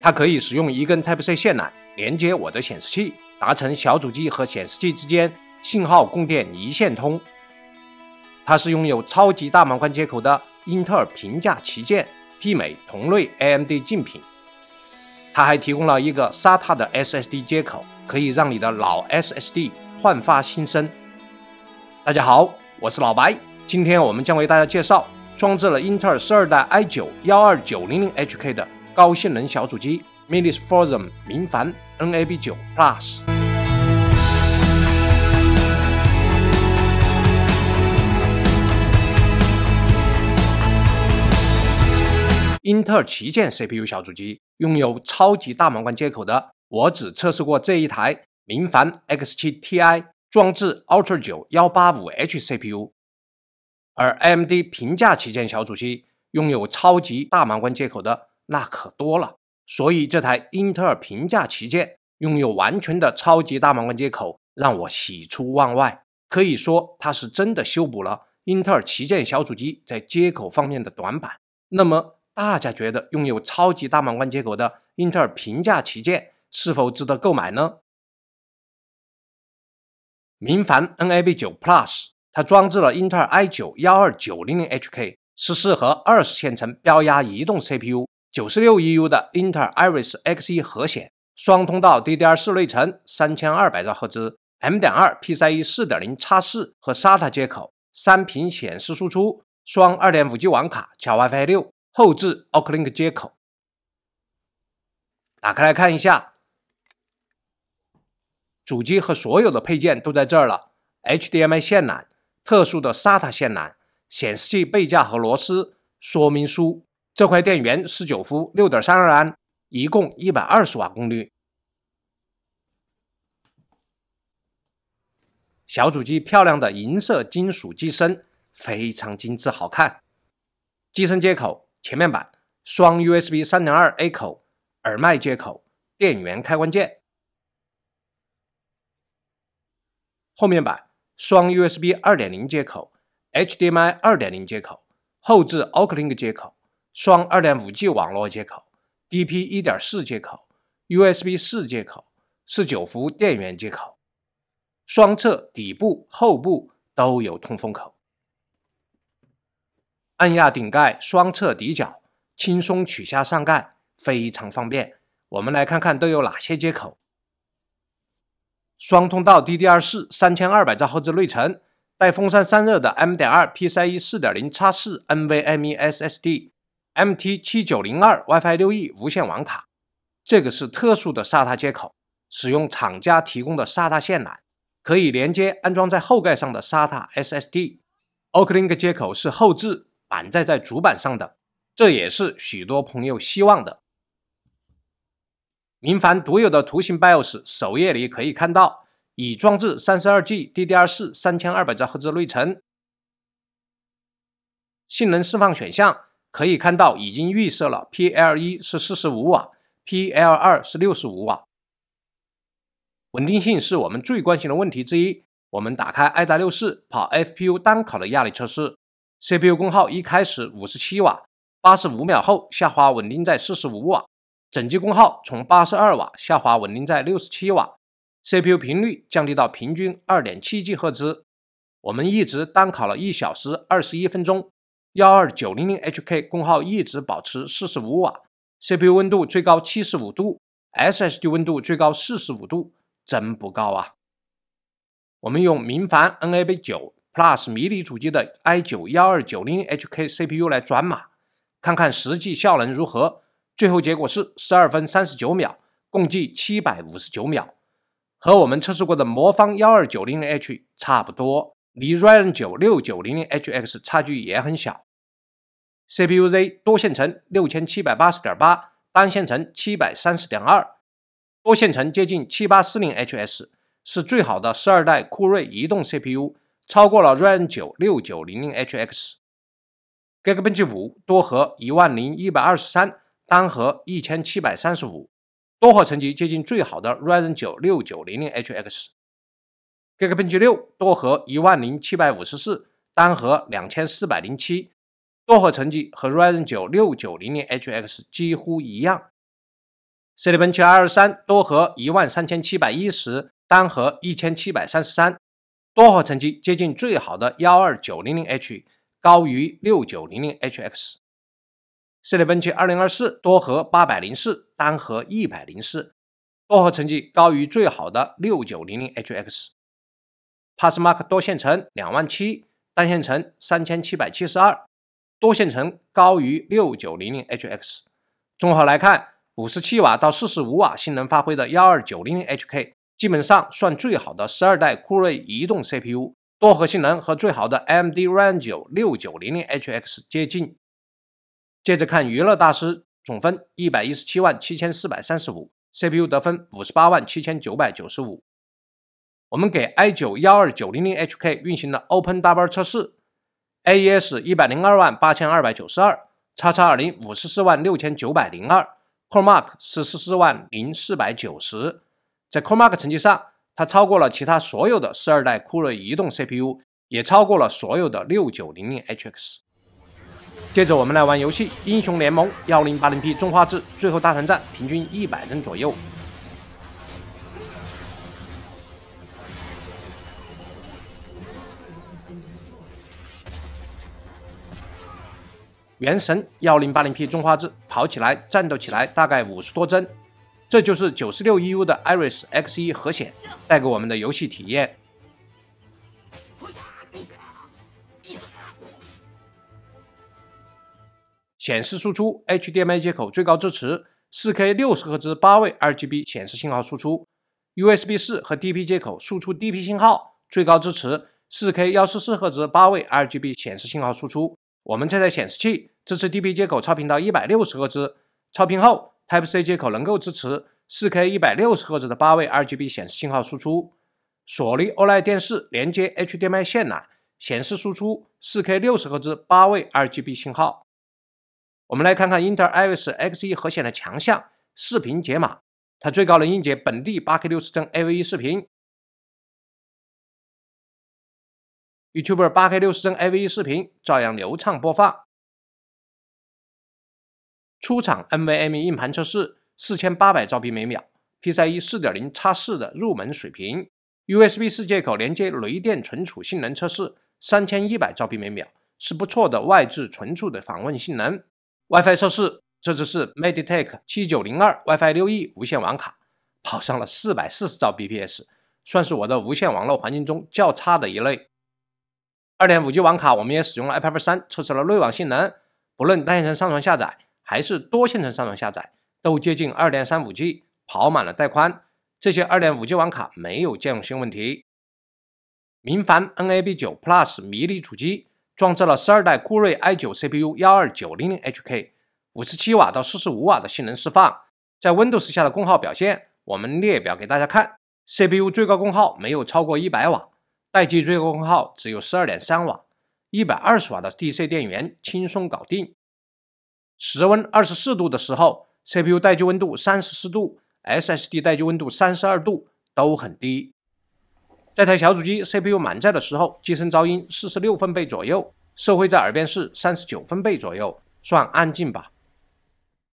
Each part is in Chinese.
它可以使用一根 Type-C 线缆连接我的显示器，达成小主机和显示器之间信号供电一线通。它是拥有超级大满贯接口的英特尔平价旗舰，媲美同类 AMD 竞品。它还提供了一个 SATA 的 SSD 接口，可以让你的老 SSD 焕发新生。大家好，我是老白，今天我们将为大家介绍装置了英特尔十二代 i9 12900HK 的。高性能小主机，Minisforum 明凡 NAB 九 Plus，英特尔旗舰 CPU 小主机拥有超级大满贯接口的，我只测试过这一台明凡 X 七 TI，装置 Ultra 九幺八五 H CPU，而 AMD 平价旗舰小主机拥有超级大满贯接口的。那可多了，所以这台英特尔平价旗舰拥有完全的超级大满贯接口，让我喜出望外。可以说，它是真的修补了英特尔旗舰小主机在接口方面的短板。那么，大家觉得拥有超级大满贯接口的英特尔平价旗舰是否值得购买呢？明凡 NAB 九 Plus 它装置了英特尔 i 九幺二九零零 HK 是适核二十线程标压移动 CPU。九十六 EU 的 i n t e Iris Xe 核显，双通道 DDR4 内存，三千二百兆赫兹，M. 点二、PCIe 四点零插四和 SATA 接口，三屏显示输出，双二点五 G 网卡，加 WiFi 六，后置 o c d o l i n k 接口。打开来看一下，主机和所有的配件都在这儿了。HDMI 线缆，特殊的 SATA 线缆，显示器背架和螺丝，说明书。这块电源十九伏六点三二安，一共一百二十瓦功率。小主机漂亮的银色金属机身，非常精致好看。机身接口：前面板双 USB 三点二 A 口、耳麦接口、电源开关键；后面板双 USB 二点零接口、HDMI 二点零接口、后置 o a n k 接口。双二点五 G 网络接口、DP 一点四接口、USB 四接口、四九伏电源接口，双侧底部、后部都有通风口。按压顶盖，双侧底角轻松取下上盖，非常方便。我们来看看都有哪些接口：双通道 DDR 四三千二百兆赫兹内存，带风扇散热的 M 点二 PCIe 四点零 x 四 NVMe SSD。MT 七九零二 WiFi 六 E 无线网卡，这个是特殊的 SATA 接口，使用厂家提供的 SATA 线缆，可以连接安装在后盖上的 SATA SSD。OC Link 接口是后置，板载在主板上的，这也是许多朋友希望的。明凡独有的图形 BIOS 首页里可以看到，已装置三十二 G DDR 四三千二百兆赫兹内存，性能释放选项。可以看到，已经预设了 P L 一是四十五瓦，P L 二是六十五瓦。稳定性是我们最关心的问题之一。我们打开 i 达六四跑 F P U 单考的压力测试，C P U 功耗一开始五十七瓦，八十五秒后下滑稳定在四十五瓦，整机功耗从八十二瓦下滑稳定在六十七瓦，C P U 频率降低到平均二点七吉赫兹。我们一直单考了一小时二十一分钟。幺二九零零 HK 功耗一直保持四十五瓦，CPU 温度最高七十五度，SSD 温度最高四十五度，真不高啊。我们用明凡 NA 杯九 Plus 迷你主机的 i 九幺二九零零 HK CPU 来转码，看看实际效能如何。最后结果是十二分三十九秒，共计七百五十九秒，和我们测试过的魔方幺二九零零 H 差不多，离 r e n 九六九零零 HX 差距也很小。CPU-Z 多线程六千七百八十点八，单线程七百三十点二，多线程接近七八四零 HS，是最好的十二代酷睿移动 CPU，超过了 Ryzen 九六九零零 HX。Gekbench 五多核一万零一百二十三，单核一千七百三十五，多核成绩接近最好的 Ryzen 九六九零零 HX。Gekbench 六多核一万零七百五十四，单核两千四百零七。多核成绩和 Ryzen 九六九零零 HX 几乎一样，赛力奔七二二三多核一万三千七百一十，单核一千七百三十三，多核成绩接近最好的幺二九零零 H，高于六九零零 HX。赛力奔七二零二四多核八百零四，单核一百零四，多核成绩高于最好的六九零零 HX。PassMark 多线程两万七，单线程三千七百七十二。多线程高于六九零零 HX，综合来看，五十七瓦到四十五瓦性能发挥的幺二九零零 HK 基本上算最好的十二代酷睿移动 CPU，多核性能和最好的 AMD 锐 n 九六九零零 HX 接近。接着看娱乐大师总分一百一十七万七千四百三十五，CPU 得分五十八万七千九百九十五。我们给 i 九幺二九零零 HK 运行了 OpenDouble 测试。A E S 一百零二万八千二百九十二，叉叉二零五十四万六千九百零二，Core Mark 四十四万零四百九十，在 Core Mark 成绩上，它超过了其他所有的十二代酷睿移动 C P U，也超过了所有的六九零零 H X。接着我们来玩游戏《英雄联盟》，幺零八零 P 中画质，最后大团战平均一百帧左右。原神幺零八零 P 中画质跑起来，战斗起来大概五十多帧，这就是九十六 e U 的 i r i s X 一核显带给我们的游戏体验。显示输出 HDMI 接口最高支持四 K 六十赫兹八位 RGB 显示信号输出，USB 四和 DP 接口输出 DP 信号，最高支持四 K 幺四四赫兹八位 RGB 显示信号输出。我们这台显示器支持 DP 接口超频到一百六十赫兹，超频后 Type C 接口能够支持四 K 一百六十赫兹的八位 RGB 显示信号输出。索尼 OLED 电视连接 HDMI 线缆，显示输出四 K 六十赫兹八位 RGB 信号。我们来看看 i n t e Iris Xe 核显的强项——视频解码，它最高能解本地八 K 六十帧 AV1 视频。YouTube 八 K 六十帧 a v e 视频照样流畅播放。出厂 NVMe 硬盘测试四千八百兆 b 每秒，PCIe 四点零 x 四的入门水平。USB 四接口连接雷电存储性能测试三千一百兆 b 每秒，是不错的外置存储的访问性能。WiFi 测试，这只是 Mediatek 七九零二 WiFi 六 E 无线网卡，跑上了四百四十兆 bps，算是我的无线网络环境中较差的一类。二点五 G 网卡，我们也使用了 iPad 三测试了内网性能，不论单线程上传下载还是多线程上传下载，都接近二点三五 G，跑满了带宽。这些二点五 G 网卡没有兼容性问题。明凡 NAB 九 Plus 迷你主机，装载了十二代酷睿 i 九 CPU 幺二九零零 HK，五十七瓦到四十五瓦的性能释放，在 Windows 下的功耗表现，我们列表给大家看，CPU 最高功耗没有超过一百瓦。待机最高功耗只有十二点三瓦，一百二十瓦的 DC 电源轻松搞定。室温二十四度的时候，CPU 待机温度三十四度，SSD 待机温度三十二度都很低。这台小主机 CPU 满载的时候，机身噪音四十六分贝左右，社会在耳边是三十九分贝左右，算安静吧。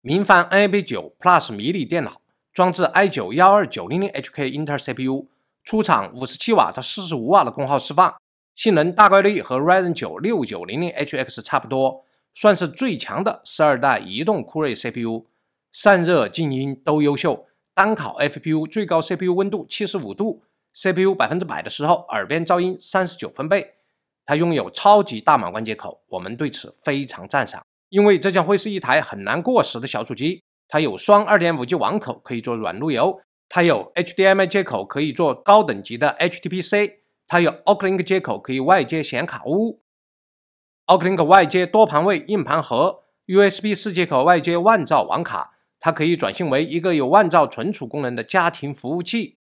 明矾 NB 九 Plus 迷你电脑，装置 i 九幺二九零零 HK i n t e CPU。出厂五十七瓦到四十五瓦的功耗释放，性能大概率和 Ryzen 九六九零零 HX 差不多，算是最强的十二代移动酷睿 CPU，散热静音都优秀。单烤 FPU 最高 CPU 温度七十五度，CPU 百分之百的时候，耳边噪音三十九分贝。它拥有超级大满贯接口，我们对此非常赞赏，因为这将会是一台很难过时的小主机。它有双二点五 G 网口，可以做软路由。它有 HDMI 接口可以做高等级的 HTPC，它有 o c l i n k 接口可以外接显卡坞 o c l i n k 外接多盘位硬盘盒，USB 四接口外接万兆网卡，它可以转型为一个有万兆存储功能的家庭服务器。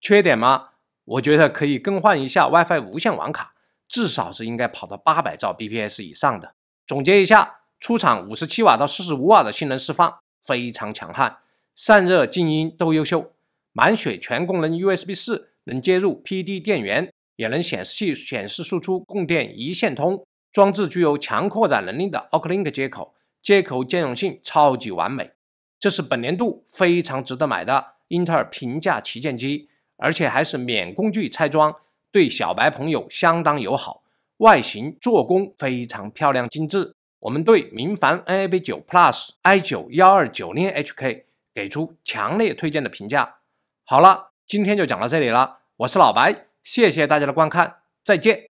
缺点吗？我觉得可以更换一下 WiFi 无线网卡，至少是应该跑到八百兆 bps 以上的。总结一下，出厂五十七瓦到四十五瓦的性能释放非常强悍。散热静音都优秀，满血全功能 USB 四能接入 PD 电源，也能显示器显示输出供电一线通，装置具有强扩展能力的 OKLink 接口，接口兼容性超级完美。这是本年度非常值得买的英特尔平价旗舰机，而且还是免工具拆装，对小白朋友相当友好。外形做工非常漂亮精致。我们对明矾 NB9 a Plus i91290HK。给出强烈推荐的评价。好了，今天就讲到这里了。我是老白，谢谢大家的观看，再见。